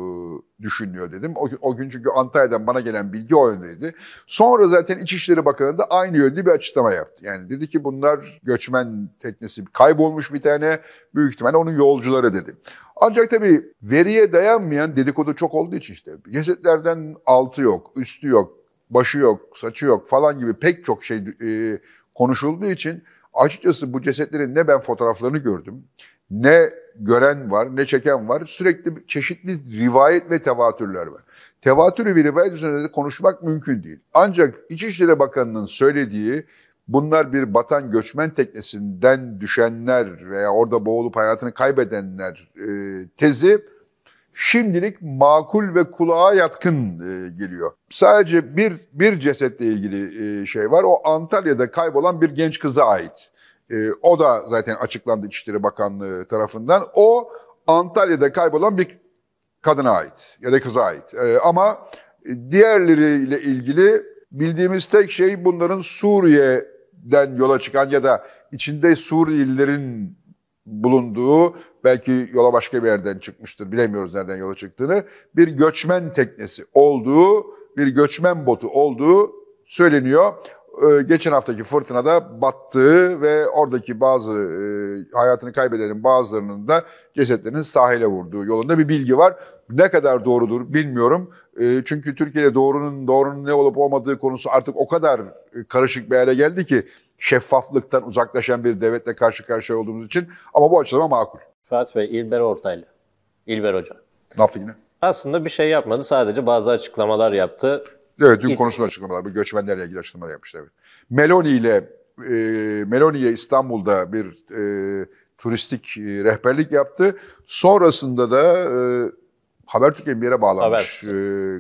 düşünüyor dedim. O, o gün çünkü Antalya'dan bana gelen bilgi o yöndeydi. Sonra zaten İçişleri Bakanı da aynı yönde bir açıklama yaptı. Yani dedi ki bunlar göçmen teknesi kaybolmuş bir tane büyük ihtimalle onun yolcuları dedi. Ancak tabii veriye dayanmayan dedikodu çok olduğu için işte cesetlerden altı yok, üstü yok, başı yok, saçı yok falan gibi pek çok şey e, konuşulduğu için açıkçası bu cesetlerin ne ben fotoğraflarını gördüm ne gören var, ne çeken var. Sürekli çeşitli rivayet ve tevatürler var. Tevatürü bir rivayet üzerine de konuşmak mümkün değil. Ancak İçişleri Bakanı'nın söylediği bunlar bir batan göçmen teknesinden düşenler veya orada boğulup hayatını kaybedenler e, tezi şimdilik makul ve kulağa yatkın e, geliyor. Sadece bir bir cesetle ilgili e, şey var. O Antalya'da kaybolan bir genç kıza ait. E, o da zaten açıklandı İçişleri Bakanlığı tarafından. O Antalya'da kaybolan bir kadına ait ya da kıza ait. E, ama diğerleriyle ilgili bildiğimiz tek şey bunların Suriye'den yola çıkan ya da içinde Suriyelilerin bulunduğu belki yola başka bir yerden çıkmıştır bilemiyoruz nereden yola çıktığını bir göçmen teknesi olduğu bir göçmen botu olduğu söyleniyor. Ee, geçen haftaki fırtınada battığı ve oradaki bazı e, hayatını kaybedenin bazılarının da cesetlerinin sahile vurduğu yolunda bir bilgi var. Ne kadar doğrudur bilmiyorum. Ee, çünkü Türkiye'de doğrunun doğrunun ne olup olmadığı konusu artık o kadar e, karışık bir hale geldi ki şeffaflıktan uzaklaşan bir devletle karşı karşıya olduğumuz için ama bu açıklama makul. Fatih Bey, İlber Ortaylı. İlber Hoca. Ne yaptı yine? Aslında bir şey yapmadı. Sadece bazı açıklamalar yaptı. Evet dün konuşulan açıklamalar, bu göçmenlerle ilgili açıklamalar yapmışlar. Evet. Meloni ile e, Meloni'ye İstanbul'da bir e, turistik e, rehberlik yaptı. Sonrasında da e, Habertürk'e bir yere bağlanmış e,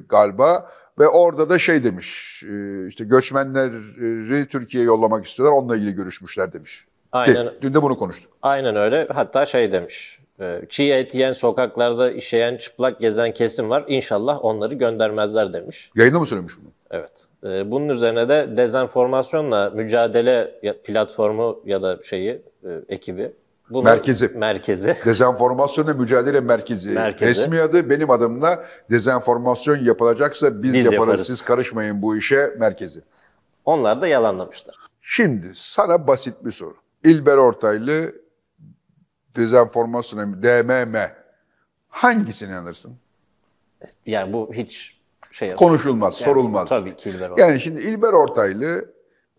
galiba ve orada da şey demiş. E, işte göçmenleri Türkiye'ye yollamak istiyorlar. Onunla ilgili görüşmüşler demiş. Aynen. Dün de bunu konuştuk. Aynen öyle. Hatta şey demiş. Ee, çiğ et yiyen, sokaklarda işeyen, çıplak gezen kesim var. İnşallah onları göndermezler demiş. Yayında mı söylemiş bunu? Evet. Ee, bunun üzerine de dezenformasyonla mücadele platformu ya da şeyi, e, ekibi bunu, merkezi. Merkezi. Dezenformasyonla mücadele merkezi. merkezi. Resmi adı benim adımla dezenformasyon yapılacaksa biz, biz yaparız. yaparız. Siz karışmayın bu işe merkezi. Onlar da yalanlamışlar. Şimdi sana basit bir soru. İlber Ortaylı dezenformasyon, DMM hangisini inanırsın? Yani bu hiç şey konuşulmaz, yani, sorulmaz. Tabii ki İlber Ortaylı. Yani şimdi İlber Ortaylı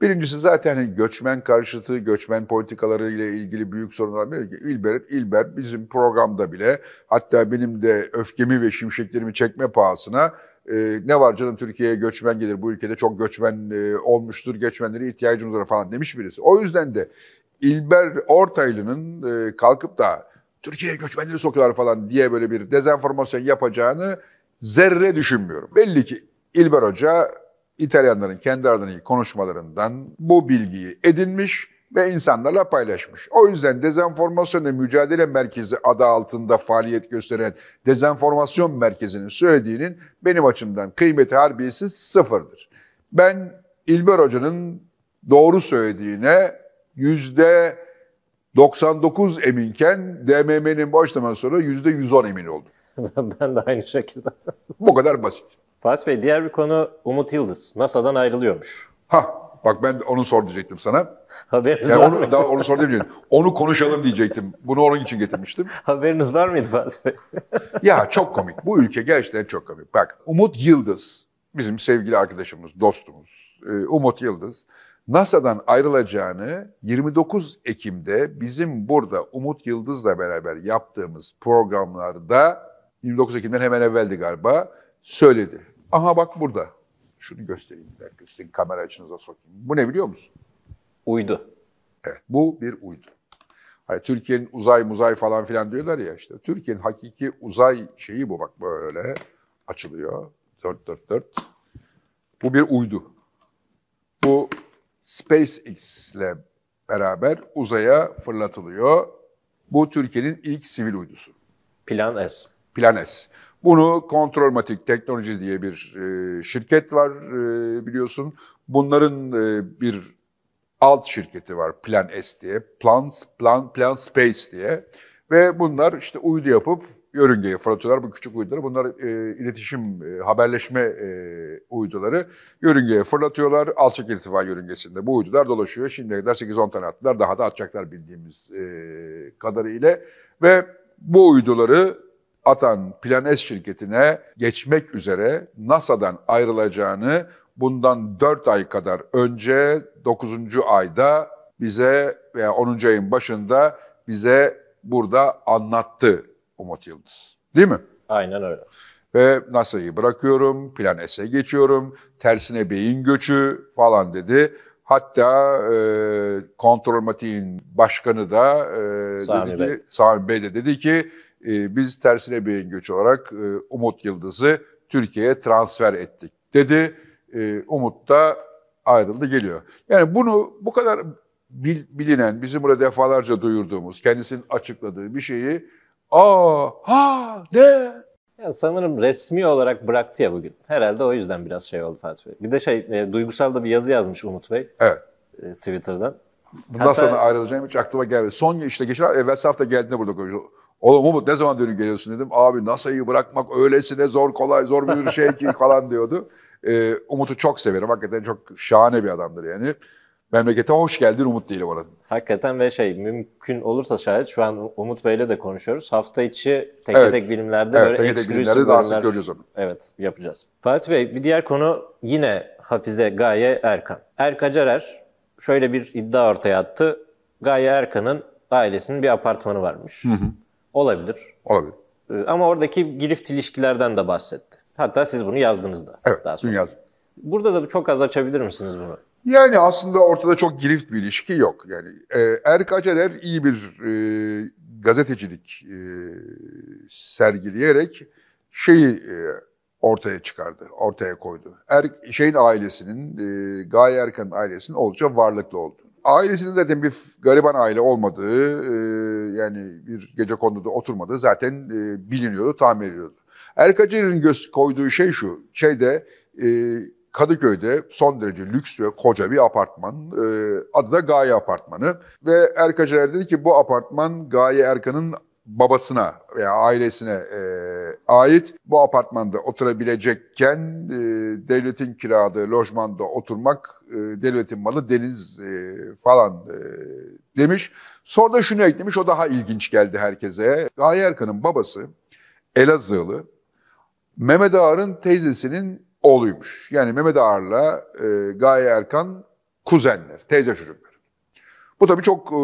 birincisi zaten hani göçmen karşıtı, göçmen politikaları ile ilgili büyük sorunlar var. İlber, İlber bizim programda bile hatta benim de öfkemi ve şimşeklerimi çekme pahasına e, ne var canım Türkiye'ye göçmen gelir bu ülkede çok göçmen e, olmuştur göçmenlere ihtiyacımız var falan demiş birisi. O yüzden de İlber Ortaylı'nın e, kalkıp da Türkiye'ye göçmenleri sokuyorlar falan diye böyle bir dezenformasyon yapacağını zerre düşünmüyorum. Belli ki İlber Hoca İtalyanların kendi adına konuşmalarından bu bilgiyi edinmiş ve insanlarla paylaşmış. O yüzden dezenformasyonla mücadele merkezi adı altında faaliyet gösteren dezenformasyon merkezinin söylediğinin benim açımdan kıymeti harbiyesi sıfırdır. Ben İlber Hoca'nın doğru söylediğine yüzde 99 eminken DMM'nin başlaman sonra yüzde 110 emin oldu. ben de aynı şekilde. Bu kadar basit. Fatih Bey diğer bir konu Umut Yıldız. NASA'dan ayrılıyormuş. Ha Bak ben onu sor diyecektim sana. Haberiniz yani var onu, mı? Daha onu sor demeyeceğim. Onu konuşalım diyecektim. Bunu onun için getirmiştim. Haberiniz var mıydı Fatih Bey? ya çok komik. Bu ülke gerçekten çok komik. Bak Umut Yıldız, bizim sevgili arkadaşımız, dostumuz. E, Umut Yıldız NASA'dan ayrılacağını 29 Ekim'de bizim burada Umut Yıldız'la beraber yaptığımız programlarda 29 Ekim'den hemen evveldi galiba söyledi. Aha bak burada. Şunu göstereyim bir dakika sizin kamera açınıza sokayım. Bu ne biliyor musun? Uydu. Evet bu bir uydu. Hani Türkiye'nin uzay muzay falan filan diyorlar ya işte. Türkiye'nin hakiki uzay şeyi bu bak böyle açılıyor. Dört dört dört. Bu bir uydu. Bu SpaceX ile beraber uzaya fırlatılıyor. Bu Türkiye'nin ilk sivil uydusu. Plan S. Plan S. Bunu Kontrolmatik Teknoloji diye bir e, şirket var e, biliyorsun. Bunların e, bir alt şirketi var Plan S diye. Plan, Plan, Plan Space diye. Ve bunlar işte uydu yapıp yörüngeye fırlatıyorlar. Bu küçük uyduları bunlar e, iletişim, e, haberleşme e, uyduları. Yörüngeye fırlatıyorlar. Alçak irtifa yörüngesinde bu uydular dolaşıyor. Şimdiye kadar 8-10 tane attılar. Daha da atacaklar bildiğimiz e, kadarıyla. Ve bu uyduları atan Planes şirketine geçmek üzere NASA'dan ayrılacağını bundan 4 ay kadar önce 9. ayda bize veya yani 10. ayın başında bize burada anlattı Umut Yıldız. Değil mi? Aynen öyle. Ve NASA'yı bırakıyorum, Plan S'e geçiyorum, tersine beyin göçü falan dedi. Hatta e, kontrol matiğin başkanı da e, Sami dedi Bey. Sami Bey de dedi ki e, biz tersine beyin göçü olarak e, Umut Yıldız'ı Türkiye'ye transfer ettik dedi. E, Umut da ayrıldı geliyor. Yani bunu bu kadar bilinen, bizim burada defalarca duyurduğumuz, kendisinin açıkladığı bir şeyi A, ha, de. Ya sanırım resmi olarak bıraktı ya bugün. Herhalde o yüzden biraz şey oldu Fatih Bey. Bir de şey e, duygusal da bir yazı yazmış Umut Bey. Evet. E, Twitter'dan. Bundan Hatta... sonra ayrılacağım hiç aklıma gelmedi. Son işte geçen e, evvel hafta geldiğinde burada konuştuk. Oğlum Umut ne zaman dönüp geliyorsun dedim. Abi NASA'yı bırakmak öylesine zor kolay zor bir şey ki falan diyordu. Ee, Umut'u çok severim. Hakikaten çok şahane bir adamdır yani memlekete hoş geldin Umut diyelim oranın. Hakikaten ve şey mümkün olursa şayet şu an Umut Bey'le de konuşuyoruz. Hafta içi tek evet. tek bilimlerde evet, böyle tek tek bilimlerde daha sık göreceğiz onu. Evet yapacağız. Fatih Bey bir diğer konu yine Hafize Gaye Erkan. Erka Cerer şöyle bir iddia ortaya attı. Gaye Erkan'ın ailesinin bir apartmanı varmış. Hı hı. Olabilir. Olabilir. Ee, ama oradaki girift ilişkilerden de bahsetti. Hatta siz bunu yazdınız da. Evet, daha sonra. yazdım. Burada da çok az açabilir misiniz bunu? Yani aslında ortada çok girift bir ilişki yok. Yani e, Erk Acerer iyi bir e, gazetecilik e, sergileyerek şeyi e, ortaya çıkardı, ortaya koydu. Er, şeyin ailesinin, e, Gaye Erkan'ın ailesinin oldukça varlıklı oldu. Ailesinin zaten bir gariban aile olmadığı, e, yani bir gece konuda oturmadığı zaten e, biliniyordu, tahmin ediliyordu. Erkacer'in göz koyduğu şey şu, şeyde e, Kadıköy'de son derece lüks ve koca bir apartman. E, adı da Gaye Apartmanı. Ve Erkaçer dedi ki bu apartman Gaye Erkan'ın babasına veya ailesine e, ait bu apartmanda oturabilecekken e, devletin kiradığı lojmanda oturmak e, devletin malı deniz e, falan e, demiş. Sonra da şunu eklemiş o daha ilginç geldi herkese. Gaye Erkan'ın babası Elazığlı Mehmet Ağar'ın teyzesinin oğluymuş. Yani Mehmet Ağar'la e, Gaye Erkan kuzenler, teyze çocukları. Bu tabii çok e,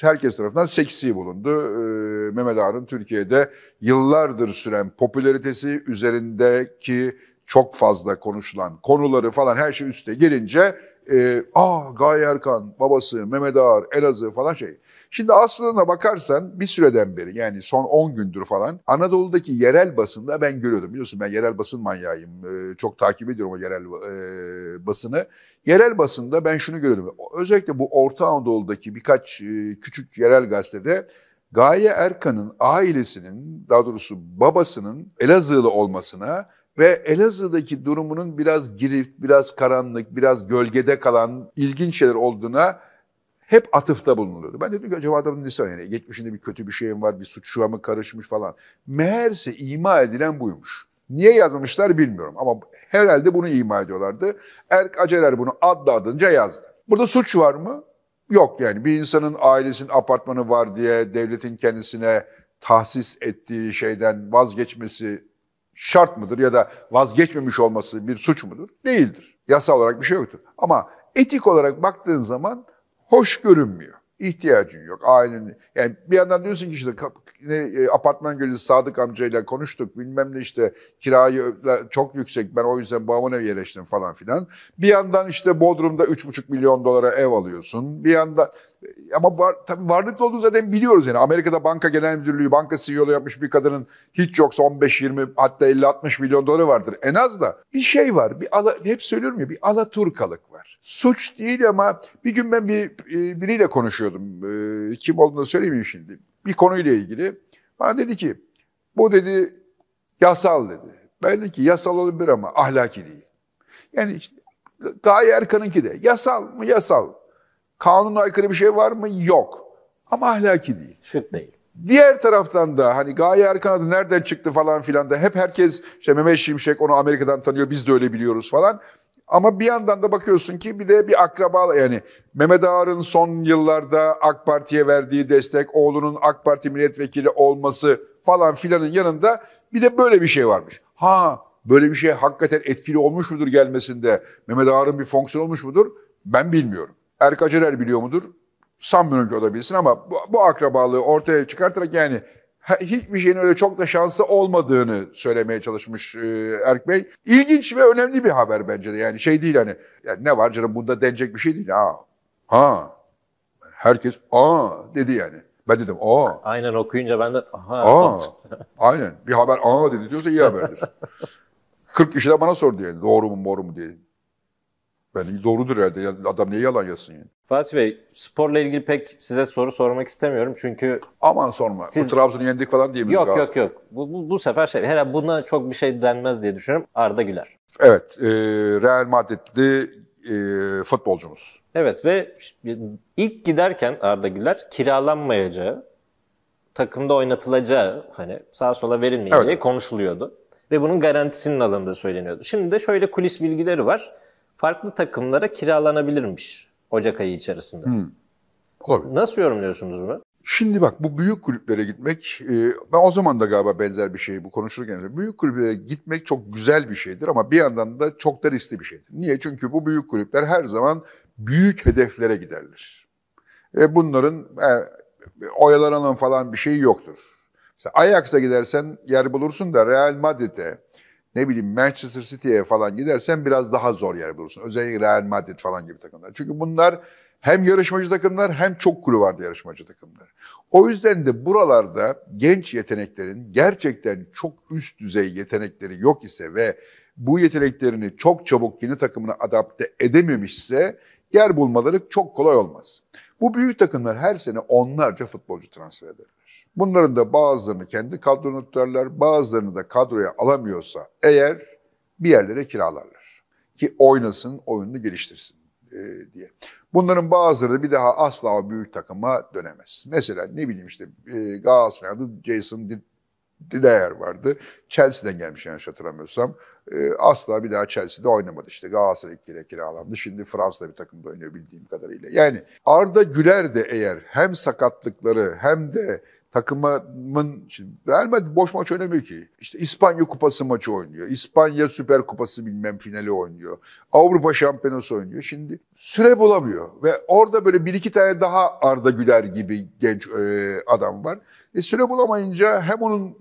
herkes tarafından seksi bulundu. E, Mehmet Ağar'ın Türkiye'de yıllardır süren popülaritesi üzerindeki çok fazla konuşulan konuları falan her şey üste gelince e, ah Gaye Erkan babası Mehmet Ağar Elazığ falan şey. Şimdi aslına bakarsan bir süreden beri yani son 10 gündür falan Anadolu'daki yerel basında ben görüyordum. Biliyorsun ben yerel basın manyağıyım. Ee, çok takip ediyorum o yerel e, basını. Yerel basında ben şunu görüyordum. Özellikle bu Orta Anadolu'daki birkaç e, küçük yerel gazetede Gaye Erkan'ın ailesinin daha doğrusu babasının Elazığlı olmasına ve Elazığ'daki durumunun biraz girift, biraz karanlık, biraz gölgede kalan ilginç şeyler olduğuna hep atıfta bulunuluyordu. Ben dedim ki acaba adamın nesi var? Yani geçmişinde bir kötü bir şeyim var, bir suçluğa mı karışmış falan. Meğerse ima edilen buymuş. Niye yazmamışlar bilmiyorum ama herhalde bunu ima ediyorlardı. Erk aceler bunu adlı adınca yazdı. Burada suç var mı? Yok yani bir insanın ailesinin apartmanı var diye devletin kendisine tahsis ettiği şeyden vazgeçmesi şart mıdır ya da vazgeçmemiş olması bir suç mudur? Değildir. Yasal olarak bir şey yoktur. Ama etik olarak baktığın zaman hoş görünmüyor. İhtiyacın yok. Ailenin yani bir yandan diyorsun ki işte ne, e, apartman görevlisi Sadık amcayla konuştuk bilmem ne işte kirayı çok yüksek ben o yüzden babamın evi yerleştim falan filan. Bir yandan işte Bodrum'da 3,5 milyon dolara ev alıyorsun. Bir yandan e, ama var, tabii varlıklı olduğunu zaten biliyoruz yani. Amerika'da banka genel müdürlüğü, banka CEO'lu yapmış bir kadının hiç yoksa 15-20 hatta 50-60 milyon doları vardır en az da. Bir şey var, bir ala, hep söylüyorum ya bir alaturkalık var. Suç değil ama bir gün ben bir e, biriyle konuşuyordum. E, kim olduğunu söylemeyeyim şimdi. Bir konuyla ilgili. Bana dedi ki bu dedi yasal dedi. Ben dedim ki yasal olabilir ama ahlaki değil. Yani işte, Gaye Erkan'ınki de yasal mı yasal Kanuna aykırı bir şey var mı? Yok. Ama ahlaki değil. Şut değil. Diğer taraftan da hani Gaye Erkan adı nereden çıktı falan filan da hep herkes işte Mehmet Şimşek onu Amerika'dan tanıyor biz de öyle biliyoruz falan. Ama bir yandan da bakıyorsun ki bir de bir akraba yani Mehmet Ağar'ın son yıllarda AK Parti'ye verdiği destek, oğlunun AK Parti milletvekili olması falan filanın yanında bir de böyle bir şey varmış. Ha böyle bir şey hakikaten etkili olmuş mudur gelmesinde? Mehmet Ağar'ın bir fonksiyon olmuş mudur? Ben bilmiyorum. Erk Acerer biliyor mudur? Sanmıyorum ki o da bilsin ama bu, bu akrabalığı ortaya çıkartarak yani hiçbir şeyin öyle çok da şansı olmadığını söylemeye çalışmış e, Erk Bey. İlginç ve önemli bir haber bence de. Yani şey değil hani yani ne var canım bunda denecek bir şey değil. Ha, ha. Herkes aa dedi yani. Ben dedim aa. Aynen okuyunca ben de aha. Aa. Aynen. Bir haber aa dedi diyorsa iyi haberdir. 40 kişi de bana sordu yani doğru mu moru mu diye. Ben doğrudur herhalde. adam niye yalan yazsın yani? Fatih Bey, sporla ilgili pek size soru sormak istemiyorum çünkü... Aman sorma. Siz... Bu Trabzon'u yendik falan diyemeyiz. Yok yok yok. Bu, bu, bu sefer şey, herhalde buna çok bir şey denmez diye düşünüyorum. Arda Güler. Evet. E, Real Madrid'li e, futbolcumuz. Evet ve ilk giderken Arda Güler kiralanmayacağı, takımda oynatılacağı, hani sağa sola verilmeyeceği evet. konuşuluyordu. Ve bunun garantisinin alındığı söyleniyordu. Şimdi de şöyle kulis bilgileri var farklı takımlara kiralanabilirmiş Ocak ayı içerisinde. Hmm. Olabilir. Nasıl yorumluyorsunuz bunu? Şimdi bak bu büyük kulüplere gitmek, e, ben o zaman da galiba benzer bir şeyi bu konuşurken. Büyük kulüplere gitmek çok güzel bir şeydir ama bir yandan da çok da riskli bir şeydir. Niye? Çünkü bu büyük kulüpler her zaman büyük hedeflere giderler. ve bunların e, oyalanan falan bir şeyi yoktur. Mesela Ajax'a gidersen yer bulursun da Real Madrid'e, ne bileyim Manchester City'ye falan gidersen biraz daha zor yer bulursun. Özellikle Real Madrid falan gibi takımlar. Çünkü bunlar hem yarışmacı takımlar hem çok kulü vardı yarışmacı takımlar. O yüzden de buralarda genç yeteneklerin gerçekten çok üst düzey yetenekleri yok ise ve bu yeteneklerini çok çabuk yeni takımına adapte edememişse yer bulmaları çok kolay olmaz. Bu büyük takımlar her sene onlarca futbolcu transfer ederler. Bunların da bazılarını kendi kadronu tutarlar, bazılarını da kadroya alamıyorsa eğer bir yerlere kiralarlar. Ki oynasın, oyununu geliştirsin e, diye. Bunların bazıları da bir daha asla o büyük takıma dönemez. Mesela ne bileyim işte e, Galatasaray'da Jason Didayer vardı. Chelsea'den gelmiş yanlış hatırlamıyorsam. E, asla bir daha Chelsea'de oynamadı işte. Galatasaray ilk kere kiralandı. Şimdi Fransa'da bir takımda oynuyor bildiğim kadarıyla. Yani Arda Güler de eğer hem sakatlıkları hem de takımın şimdi Real Madrid boş maç oynamıyor ki. İşte İspanya Kupası maçı oynuyor. İspanya Süper Kupası bilmem finali oynuyor. Avrupa Şampiyonası oynuyor. Şimdi süre bulamıyor ve orada böyle bir iki tane daha Arda Güler gibi genç e, adam var. E, süre bulamayınca hem onun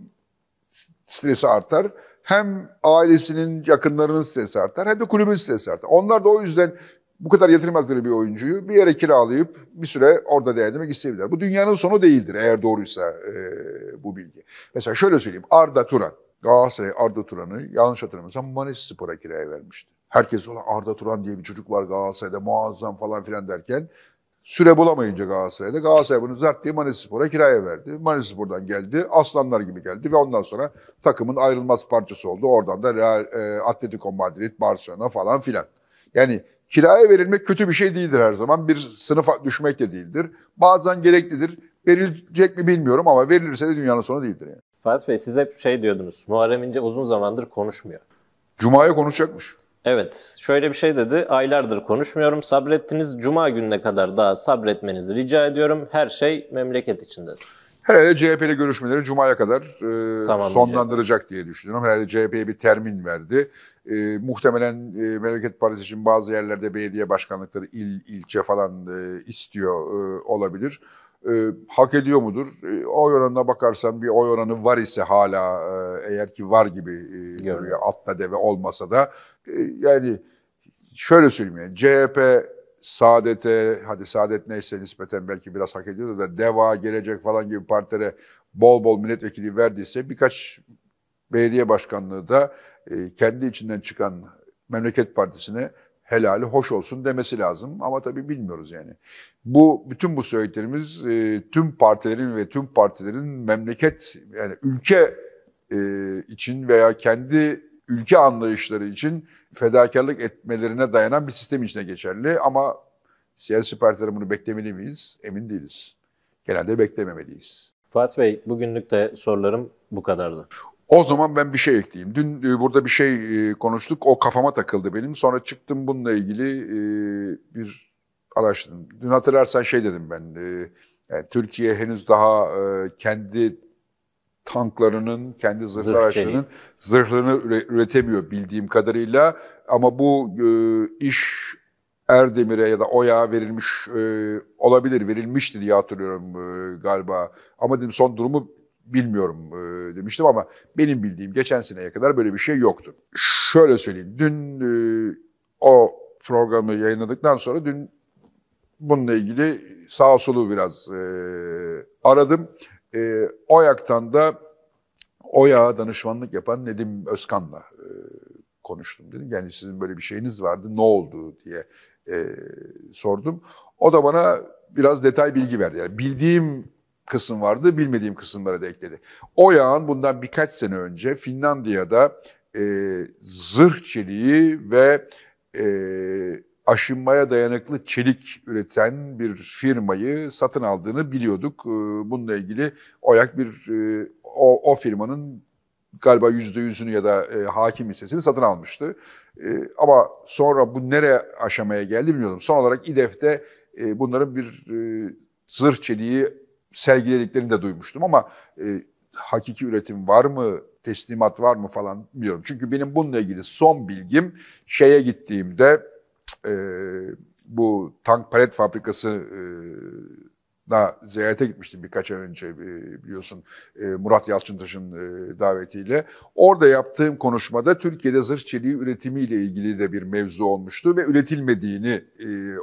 stresi artar hem ailesinin yakınlarının stresi artar hem de kulübün stresi artar. Onlar da o yüzden bu kadar yatırmadıkları bir oyuncuyu bir yere kiralayıp bir süre orada değerlendirmek isteyebilirler. Bu dünyanın sonu değildir eğer doğruysa e, bu bilgi. Mesela şöyle söyleyeyim Arda Turan. Galatasaray Arda Turan'ı yanlış hatırlamıyorsam Manis Spor'a kiraya vermişti. Herkes olan Arda Turan diye bir çocuk var Galatasaray'da muazzam falan filan derken süre bulamayınca Galatasaray'da Galatasaray bunu zart diye Manis Spor'a kiraya verdi. Manis Spor'dan geldi, aslanlar gibi geldi ve ondan sonra takımın ayrılmaz parçası oldu. Oradan da Real, e, Atletico Madrid, Barcelona falan filan. Yani Kiraya verilmek kötü bir şey değildir her zaman. Bir sınıfa düşmek de değildir. Bazen gereklidir. Verilecek mi bilmiyorum ama verilirse de dünyanın sonu değildir yani. Fatih Bey siz hep şey diyordunuz. Muharrem İnce uzun zamandır konuşmuyor. Cuma'ya konuşacakmış. Evet, şöyle bir şey dedi. Aylardır konuşmuyorum, sabrettiniz. Cuma gününe kadar daha sabretmenizi rica ediyorum. Her şey memleket için dedi. Herhalde CHP'li görüşmeleri Cuma'ya kadar e, sonlandıracak diye düşünüyorum. Herhalde CHP'ye bir termin verdi. E, muhtemelen e, Memleket Partisi için bazı yerlerde belediye başkanlıkları il ilçe falan e, istiyor e, olabilir. E, hak ediyor mudur? E, oy oranına bakarsan bir oy oranı var ise hala e, eğer ki var gibi e, duruyor atla deve olmasa da e, yani şöyle söyleyeyim yani CHP Saadet'e, hadi Saadet neyse nispeten belki biraz hak ediyordu da DEVA, Gelecek falan gibi partilere bol bol milletvekili verdiyse birkaç belediye başkanlığı da e, kendi içinden çıkan memleket partisine helali hoş olsun demesi lazım. Ama tabii bilmiyoruz yani. Bu bütün bu söylediklerimiz e, tüm partilerin ve tüm partilerin memleket yani ülke e, için veya kendi ülke anlayışları için fedakarlık etmelerine dayanan bir sistem içine geçerli ama siyasi partilerin bunu beklemeli miyiz? Emin değiliz. Genelde beklememeliyiz. Fuat Bey, bugünlük de sorularım bu kadardı. O zaman ben bir şey ekleyeyim. Dün e, burada bir şey e, konuştuk. O kafama takıldı benim. Sonra çıktım bununla ilgili e, bir araştırdım. Dün hatırlarsan şey dedim ben. Türkiye henüz daha kendi tanklarının, kendi zırhlı Zırh araçlarının zırhlarını üretemiyor bildiğim kadarıyla. Ama bu iş Erdemir'e ya da Oya verilmiş olabilir, verilmişti diye hatırlıyorum galiba. Ama dedim son durumu bilmiyorum e, demiştim ama benim bildiğim geçen seneye kadar böyle bir şey yoktu. Şöyle söyleyeyim, dün e, o programı yayınladıktan sonra dün bununla ilgili sağ solu biraz e, aradım. E, OYAK'tan da oya danışmanlık yapan Nedim Özkan'la e, konuştum. Dedim yani sizin böyle bir şeyiniz vardı ne oldu diye e, sordum. O da bana biraz detay bilgi verdi. Yani bildiğim kısım vardı, bilmediğim kısımları da ekledi. O yağın bundan birkaç sene önce Finlandiya'da e, zırh çeliği ve e, aşınmaya dayanıklı çelik üreten bir firmayı satın aldığını biliyorduk. E, bununla ilgili OYAK bir e, o, o firmanın galiba yüzde yüzünü ya da e, hakim hissesini satın almıştı. E, ama sonra bu nereye aşamaya geldi bilmiyorum. Son olarak İDEF'te e, bunların bir e, zırh çeliği sergilediklerini de duymuştum ama e, hakiki üretim var mı, teslimat var mı falan bilmiyorum. Çünkü benim bununla ilgili son bilgim şeye gittiğimde e, bu tank palet fabrikası e, da ziyarete gitmiştim birkaç ay önce e, biliyorsun e, Murat Yalçıntaş'ın e, davetiyle. Orada yaptığım konuşmada Türkiye'de zırh çeliği üretimiyle ilgili de bir mevzu olmuştu ve üretilmediğini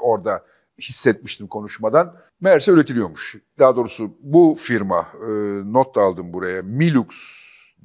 orada hissetmiştim konuşmadan. Meğerse üretiliyormuş. Daha doğrusu bu firma, e, not da aldım buraya, Milux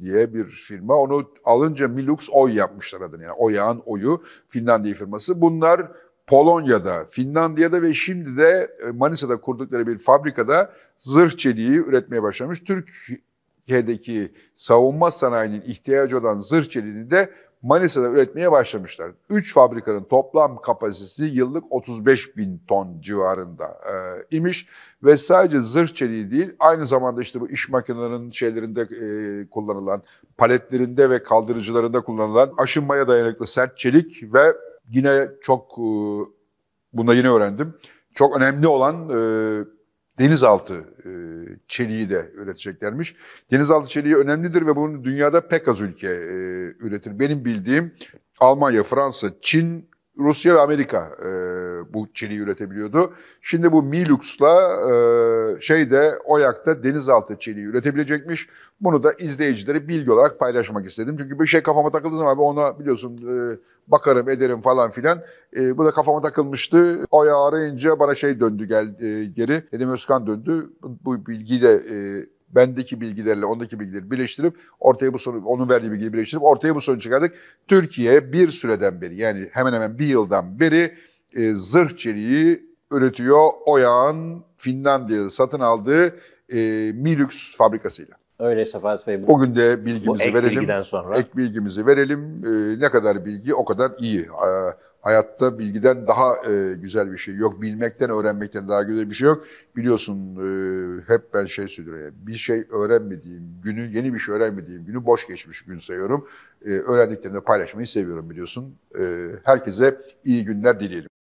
diye bir firma. Onu alınca Milux Oy yapmışlar adını. Yani Oyağın Oyu Finlandiya firması. Bunlar Polonya'da, Finlandiya'da ve şimdi de e, Manisa'da kurdukları bir fabrikada zırh çeliği üretmeye başlamış. Türkiye'deki savunma sanayinin ihtiyacı olan zırh çeliğini de Manisa'da üretmeye başlamışlar. Üç fabrikanın toplam kapasitesi yıllık 35 bin ton civarında e, imiş ve sadece zırh çeliği değil aynı zamanda işte bu iş makinelerinin şeylerinde e, kullanılan paletlerinde ve kaldırıcılarında kullanılan aşınmaya dayanıklı sert çelik ve yine çok e, bunu yine öğrendim. Çok önemli olan e, denizaltı e, çeliği de üreteceklermiş. Denizaltı çeliği önemlidir ve bunu dünyada pek az ülke e, üretir. Benim bildiğim Almanya, Fransa, Çin, Rusya ve Amerika e, bu çeliği üretebiliyordu. Şimdi bu Milux'la e, şeyde Oyak'ta denizaltı çeliği üretebilecekmiş. Bunu da izleyicileri bilgi olarak paylaşmak istedim. Çünkü bir şey kafama takıldı zaman ben ona biliyorsun e, bakarım ederim falan filan. E, bu da kafama takılmıştı. Oya arayınca bana şey döndü geldi e, geri. Dedim Özkan döndü. Bu bilgiyi de e, bendeki bilgilerle ondaki bilgileri birleştirip ortaya bu sonuç, onun verdiği bilgiyi birleştirip ortaya bu sonuç çıkardık. Türkiye bir süreden beri yani hemen hemen bir yıldan beri e, zırh çeliği üretiyor Oyağ'ın Finlandiya'da satın aldığı e, Milux fabrikasıyla. Öyleyse Fatih Bey. Bu, Bugün de bilgimizi bu ek verelim. Bilgiden sonra. Ek bilgimizi verelim. E, ne kadar bilgi o kadar iyi. E, Hayatta bilgiden daha e, güzel bir şey yok. Bilmekten, öğrenmekten daha güzel bir şey yok. Biliyorsun e, hep ben şey söylüyorum. bir şey öğrenmediğim günü, yeni bir şey öğrenmediğim günü boş geçmiş gün sayıyorum. E, öğrendiklerimi paylaşmayı seviyorum biliyorsun. E, herkese iyi günler dileyelim.